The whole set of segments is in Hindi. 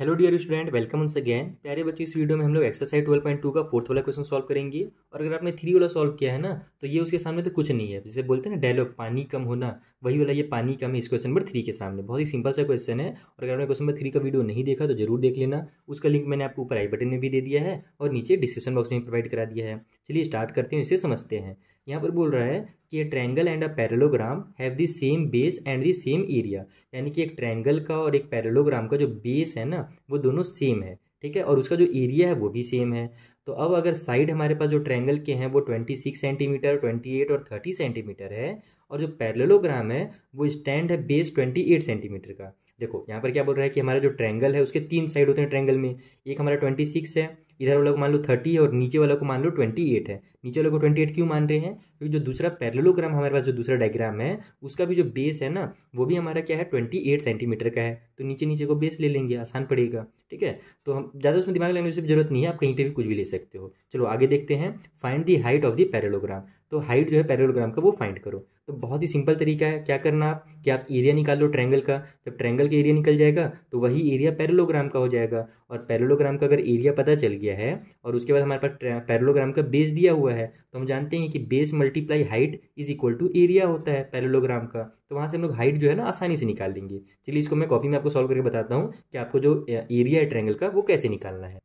hello dear student welcome once again प्यारे बच्चों इस वीडियो में हम लोग एक्सरसाइज ट्वेल्व पॉइंट टू का फोर्थ वाला क्वेश्चन सॉल्व करेंगे और अगर आपने थ्री वाला सॉल्व किया है ना तो ये उसके सामने तो कुछ नहीं है जैसे बोलते हैं ना डायलॉग पानी कम होना वही वाला ये पानी कम है इस क्वेश्चन नंबर थ्री के सामने बहुत ही सिंपल सा क्वेश्चन है और अगर आपने क्वेश्चन नंबर थ्री का वीडियो नहीं देखा तो जरूर देख लेना उसका लिंक मैंने आपको ऊपर आई बटन में भी दे दिया है और नीचे डिस्क्रिप्शन बॉक्स में प्रोवाइड करा दिया है चलिए स्टार्ट करते हैं इसे समझते हैं यहाँ पर बोल रहा है कि a triangle and a parallelogram have the same base and the same area यानी कि एक ट्रैंगल का और एक पैरेलोग्राम का जो बेस है ना वो दोनों सेम है ठीक है और उसका जो एरिया है वो भी सेम है तो अब अगर साइड हमारे पास जो ट्रैंगल के हैं वो twenty six centimetre twenty eight और थर्टी सेंटीमीटर है और जो पैरेलोग्राम है वो स्टैंड है बेस ट्वेंटी एट सेंटीमीटर का देखो यहाँ पर क्या बोल रहा है कि हमारा जो ट्रैंगल है उसके तीन साइड होते हैं ट्रैंगल में एक हमारा ट्वेंटी सिक्स है इधर वाला को मान लो थर्टी और नीचे वाला को मान लो ट्वेंटी एट है नीचे वाले को ट्वेंटी एट क्यों मान रहे हैं क्योंकि जो दूसरा पैरलोग्राम हमारे पास जो दूसरा डायग्राम है उसका भी जो बेस है ना वो भी हमारा क्या है ट्वेंटी एट सेंटीमीटर का है तो नीचे नीचे को बेस ले लेंगे आसान पड़ेगा ठीक है तो हम ज़्यादा उसमें दिमाग लगाने की जरूरत नहीं है आप कहीं पर भी कुछ भी ले सकते हो चलो आगे देखते हैं find the height of the parallelogram तो हाइट जो है पैरेलोग्राम का वो फाइंड करो तो बहुत ही सिंपल तरीका है क्या करना आप कि आप एरिया निकाल लो ट्रैंगल का जब ट्रैंगल का एरिया निकल जाएगा तो वही एरिया पैरेलोग्राम का हो जाएगा और पैरेलोग्राम का अगर एरिया पता चल गया है और उसके बाद हमारे पास पैरेलोग्राम का बेस दिया हुआ है तो हम जानते हैं कि base multiply height is equal to area होता है पैरेलोग्राम का तो वहाँ से हम लोग हाइट जो है ना आसानी से निकाल लेंगे चलिए इसको मैं कॉपी में आपको सॉल्व करके बताता हूँ कि आपको जो एरिया है ट्रैंगल का वो कैसे निकालना है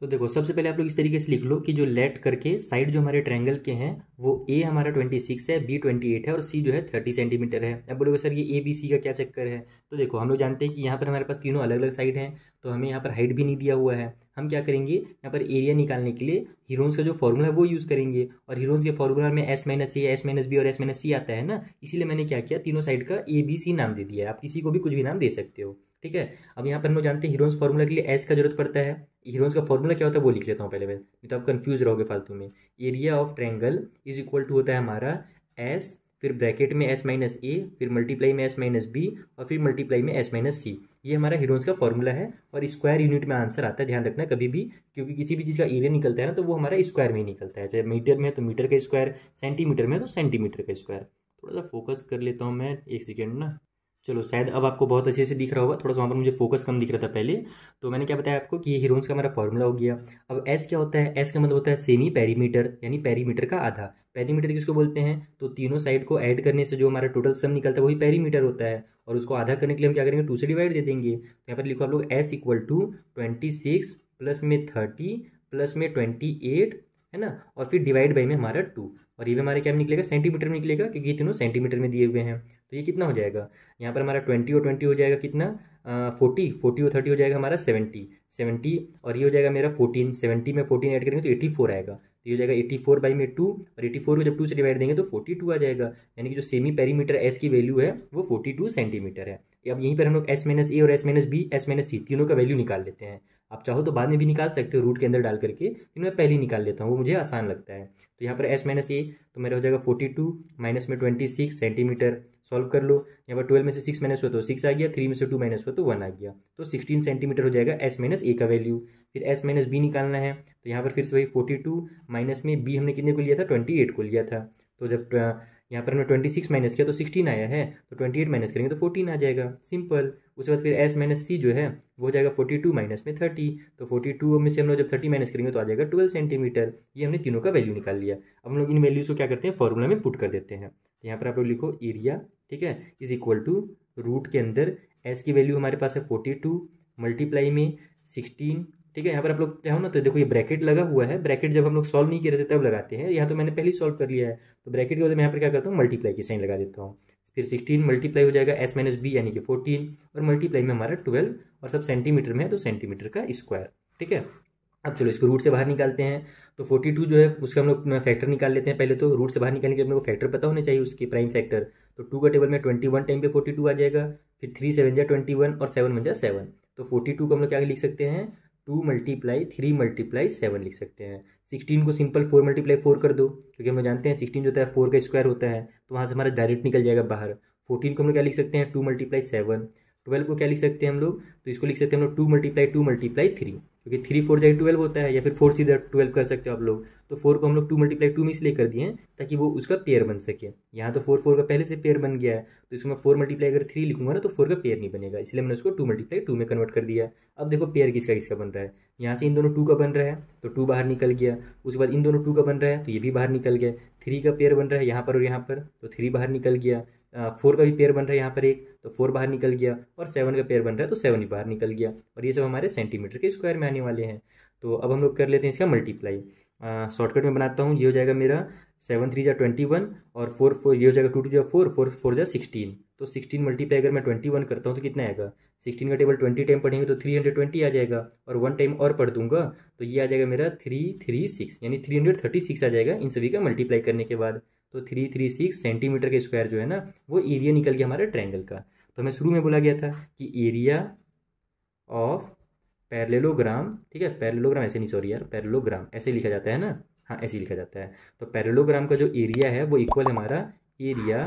तो देखो सबसे पहले आप लोग इस तरीके से लिख लो कि जो लेट करके साइड जो हमारे ट्रायंगल के हैं वो ए हमारा ट्वेंटी सिक्स है बी ट्वेंटी एट है और सी जो है थर्टी सेंटीमीटर है अब बोलोगे सर ये ए बी सी का क्या चक्कर है तो देखो हम लोग जानते हैं कि यहाँ पर हमारे पास तीनों अलग अलग साइड हैं तो हमें यहाँ पर हाइट भी नहीं दिया हुआ है हम क्या करेंगे यहाँ पर एरिया निकालने के लिए हीरोन्स का जो फॉर्मूला है वो यूज़ करेंगे और हीरोन्स के फॉर्मूला में S minus A S minus B और एस माइनस सी आता है ना इसीलिए मैंने क्या किया तीनों साइड का ए बी सी नाम दे दिया आप किसी को भी कुछ भी नाम दे सकते हो ठीक है अब यहाँ पर हम लोग जानते हैं हीरोइंस फार्मूला के लिए एस का जरूरत पड़ता है हीरोइंस का फॉर्मूला क्या होता है वो लिख लेता हूँ पहले मैं नहीं तो आप कन्फ्यूज रहोगे फालतू में area of triangle is equal to होता है हमारा एस फिर ब्रैकेट में एस माइनस ए फिर मल्टीप्लाई में एस माइनस बी और फिर मल्टीप्लाई में एस माइनस सी ये हमारा हीरोइंस का फॉर्मूला है और स्क्वायर यूनिट में आंसर आता है ध्यान रखना कभी भी क्योंकि किसी भी चीज़ का एरिया निकलता है ना तो वो हमारा स्क्वायर में ही निकलता है चाहे मीटर में तो मीटर का स्क्वायर सेंटीमीटर में तो सेंटीमीटर का स्क्वायर थोड़ा सा फोकस कर लेता हूँ मैं एक सेकेंड ना चलो शायद अब आपको बहुत अच्छे से दिख रहा होगा थोड़ा सा वहाँ पर मुझे फोकस कम दिख रहा था पहले तो मैंने क्या बताया आपको कि ये हीरोन्स का मेरा फॉर्मूला हो गया अब एस क्या होता है एस का मतलब होता है सेमी पैरीमीटर यानी पैरीमीटर का आधा पैरीमीटर किसको बोलते हैं तो तीनों साइड को ऐड करने से जो हमारा टोटल सम निकलता है वही पैरीमीटर होता है और उसको आधा करने के लिए हम क्या करेंगे टू से डिवाइड दे देंगे तो यहाँ पर लिखो आप लोग S equal to twenty six plus में थर्टी प्लस में ट्वेंटी एट है ना और फिर डिवाइड बाई में हमारा टू और ये भी हमारे क्या निकलेगा सेंटीमीटर में निकलेगा क्योंकि तीनों सेंटीमीटर में दिए हुए हैं तो ये कितना हो जाएगा यहाँ पर हमारा ट्वेंटी और ट्वेंटी हो जाएगा कितना फोर्टी फोर्टी और थर्टी हो जाएगा हमारा सेवेंटी सेवेंटी और ये हो जाएगा मेरा फोर्टीन सेवेंटी में फोर्टीन ऐड करेंगे तो एटी फोर आएगा तो ये हो जाएगा एटी फोर बाई में टू और एटी फोर को जब टू से डिवाइड देंगे तो फोर्टी टू आ जाएगा यानी कि जो सेमी पेरीमीटर एस की वैल्यू है वो फोर्टी टू सेंटीमीटर है अब यहीं पर हम लोग एस माइनस ए और S minus B S minus C तीनों का वैल्यू निकाल लेते हैं आप चाहो तो बाद में भी निकाल सकते हो रूट के अंदर डाल करके लेकिन मैं पहले ही निकाल लेता हूँ वो मुझे आसान लगता है तो यहाँ पर एस माइनस ए तो मेरा हो जाएगा फोर्टी टू माइनस में ट्वेंटी सिक्स सेंटीमीटर सॉल्व कर लो यहाँ पर ट्वेल्व में से सिक्स माइनस हुआ तो सिक्स आ गया थ्री में से टू माइनस हुआ तो वन आ गया तो सिक्सटीन सेंटीमीटर हो जाएगा एस माइनस ए का वैल्यू फिर एस माइनस बी निकालना है तो यहाँ पर फिर से वही फोर्टी टू माइनस में बी हमने कितने को लिया था ट्वेंटी एट को लिया था तो जब यहाँ पर हमने ट्वेंटी सिक्स माइनस किया तो सिक्सटीन आया है तो ट्वेंटी एट माइनस करेंगे तो फोर्टीन आ जाएगा सिंपल उसके बाद फिर एस माइनस सी जो है वो हो जाएगा फोर्टी टू माइनस में थर्टी तो फोर्टी टू में से हम लोग जब थर्टी माइनस करेंगे तो आ जाएगा ट्वेल्व सेंटीमीटर ये हमने तीनों का वैल्यू निकाल लिया अब हम लोग इन वैल्यूज़ को क्या करते हैं फॉर्मूला में पुट कर देते हैं तो यहाँ पर आप लोग लिखो एरिया ठीक है इज इक्वल टू रूट के अंदर एस की वैल्यू हमारे पास है फोर्टी टू मल्टीप्लाई में सिक्सटीन ठीक है यहाँ पर आप लोग चाहो ना तो देखो ये ब्रैकेट लगा हुआ है ब्रैकेट जब हम लोग सॉल्व नहीं किए रहते तब लगाते हैं यहाँ तो मैंने पहले ही सॉल्व कर लिया है तो ब्रैकेट के बाद मैं यहाँ पर क्या करता हूँ मल्टीप्लाई की साइन लगा देता हूँ फिर सिक्सटीन मल्टीप्लाई हो जाएगा एस माइनस बी यानी कि फोर्टीन और मल्टीप्लाई में हमारा ट्वेल्व और सब सेंटीमीटर में है तो सेंटीमीटर का स्क्वायर ठीक है अब चलो इसको रूट से बाहर निकालते हैं तो टू जो है उसका हम लोग फैक्टर निकाल लेते हैं पहले तो रूट से बाहर निकालने के अपने को फैक्टर पता होने चाहिए उसके प्राइम फैक्टर तो टू का टेबल में वन टाइम फोर्टी टू आ जाएगा फिर थ्री सेवन जा ट्वेंटी और सेवन वन जा सेवन तो टू को हम लोग क्या लिख सकते हैं two multiply three multiply seven लिख सकते हैं सिक्सटीन को सिंपल फोर मल्टीप्लाई फोर कर दो क्योंकि हम जानते हैं सिक्सटीन जो होता है फोर का स्क्वायर होता है तो वहाँ से हमारा डायरेक्ट निकल जाएगा बाहर फोर्टीन को हम लोग क्या लिख सकते हैं टू मल्टीप्लाई सेवन ट्वेल्व को क्या लिख सकते हैं हम लोग तो इसको लिख सकते हैं हम लोग two multiply two multiply three क्योंकि थ्री फोर जाए ट्वेल्व होता है या फिर फोर सीधा ट्वेल्व कर सकते हो आप लोग तो फोर को हम लोग टू मल्टीप्लाई टू में इसलिए कर दिए हैं ताकि वो उसका पेयर बन सके यहाँ तो फोर फोर का पहले से पेयर बन गया है तो इसको मैं फोर मल्टीप्लाई अगर थ्री लिखूंगा ना तो फोर का पेयर नहीं बनेगा इसलिए मैंने उसको टू मल्टीप्लाई टू में कन्वर्ट कर दिया अब देखो पेयर किसका किसका बन रहा है यहाँ से इन दोनों टू का बन रहा है तो टू बाहर निकल गया उसके बाद इन दोनों टू का बन रहा है तो ये भी बाहर निकल गया थ्री का पेयर बन रहा है यहाँ पर और यहाँ पर तो थ्री बाहर निकल गया फोर का भी पेयर बन रहा है यहाँ पर एक तो फोर बाहर निकल गया और सेवन का पेयर बन रहा है तो सेवन ही बाहर निकल गया और ये सब हमारे सेंटीमीटर के स्क्वायर में आने वाले हैं तो अब हम लोग कर लेते हैं इसका मल्टीप्लाई शॉर्टकट में बनाता हूँ ये हो जाएगा मेरा सेवन थ्री जा ट्वेंटी वन और फोर फोर ये हो जाएगा टू टू जा फोर फोर फोर जा सिक्सटीन तो सिक्सटीन मल्टीप्लाई अगर मैं ट्वेंटी वन करता हूँ तो कितना आएगा सिक्सटीन का टेबल ट्वेंटी टाइम पढ़ेंगे तो थ्री हंड्रेड ट्वेंटी आ जाएगा और वन टाइम और पढ़ दूंगा तो ये आ जाएगा मेरा थ्री थ्री सिक्स यानी थ्री हंड्रेड थर्टी सिक्स आ जाएगा इन सभी का मल्टीप्लाई करने के बाद तो थ्री थ्री सिक्स सेंटीमीटर के स्क्वायर जो है ना वो एरिया निकल गया हमारे ट्रायंगल का तो हमें शुरू में बोला गया था कि एरिया ऑफ पैरेलोग्राम ठीक है पैरेलोग्राम ऐसे नहीं सॉरी यार पैरेलोग्राम ऐसे लिखा जाता है ना हाँ ऐसे लिखा जाता है तो पैरेलोग्राम का जो एरिया है वो इक्वल हमारा एरिया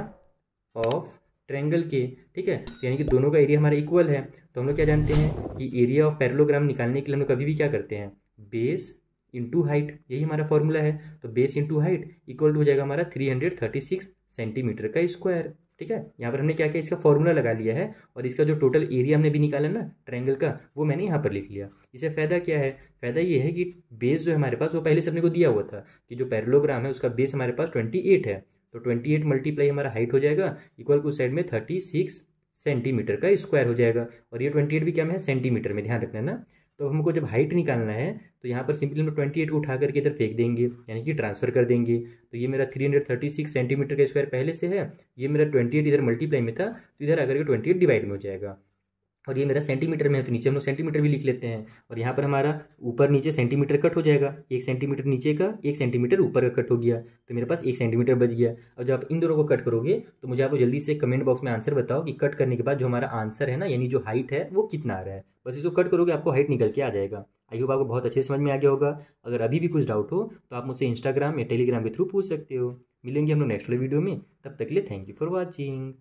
ऑफ ट्रैंगल के ठीक है यानी कि दोनों का एरिया हमारा इक्वल है तो हम लोग क्या जानते हैं कि एरिया ऑफ पैरेलोग्राम निकालने के लिए हम लोग कभी भी क्या करते हैं बेस इंटू हाइट यही हमारा फॉर्मूला है तो base into height equal to हो जाएगा हमारा three hundred thirty six centimetre का स्क्वायर ठीक है यहाँ पर हमने क्या किया इसका फॉर्मूला लगा लिया है और इसका जो टोटल एरिया हमने भी निकाला ना ट्रायंगल का वो मैंने यहाँ पर लिख लिया इसे फ़ायदा क्या है फ़ायदा ये है कि बेस जो है हमारे पास वो पहले से अपने को दिया हुआ था कि जो पैरलोग्राम है उसका बेस हमारे पास ट्वेंटी एट है तो ट्वेंटी एट मल्टीप्लाई हमारा हाइट हो जाएगा इक्वल टू साइड में थर्टी सिक्स सेंटीमीटर का स्क्वायर हो जाएगा और ये ट्वेंटी एट भी क्या है सेंटीमीटर में ध्यान रखना है ना तो हमको जब हाइट निकालना है तो यहाँ पर सिंपली हम ट्वेंटी एट को उठा करके इधर फेंक देंगे यानी कि ट्रांसफर कर देंगे तो ये मेरा three hundred thirty six centimetre का स्क्वायर पहले से है ये मेरा ट्वेंटी एट इधर मल्टीप्लाई में था तो इधर आकर के ट्वेंटी एट डिवाइड में हो जाएगा और ये मेरा सेंटीमीटर में है तो नीचे हम लोग सेंटीमीटर भी लिख लेते हैं और यहाँ पर हमारा ऊपर नीचे सेंटीमीटर कट हो जाएगा एक सेंटीमीटर नीचे का एक सेंटीमीटर ऊपर का कट हो गया तो मेरे पास एक सेंटीमीटर बच गया और जब आप इन दोनों को कट करोगे तो मुझे आपको जल्दी से कमेंट बॉक्स में आंसर बताओ कि कट करने के बाद जो हमारा आंसर है ना यानी जो हाइट है वो कितना आ रहा है बस इसको कट करोगे आपको हाइट निकल के आ जाएगा आई होप आपको बहुत अच्छे समझ में आ गया होगा अगर अभी भी कुछ डाउट हो तो आप मुझसे इंस्टाग्राम या टेलीग्राम के थ्रू पूछ सकते हो मिलेंगे हम लोग नेक्स्ट वीडियो में तब तक के लिए थैंक यू फॉर वॉचिंग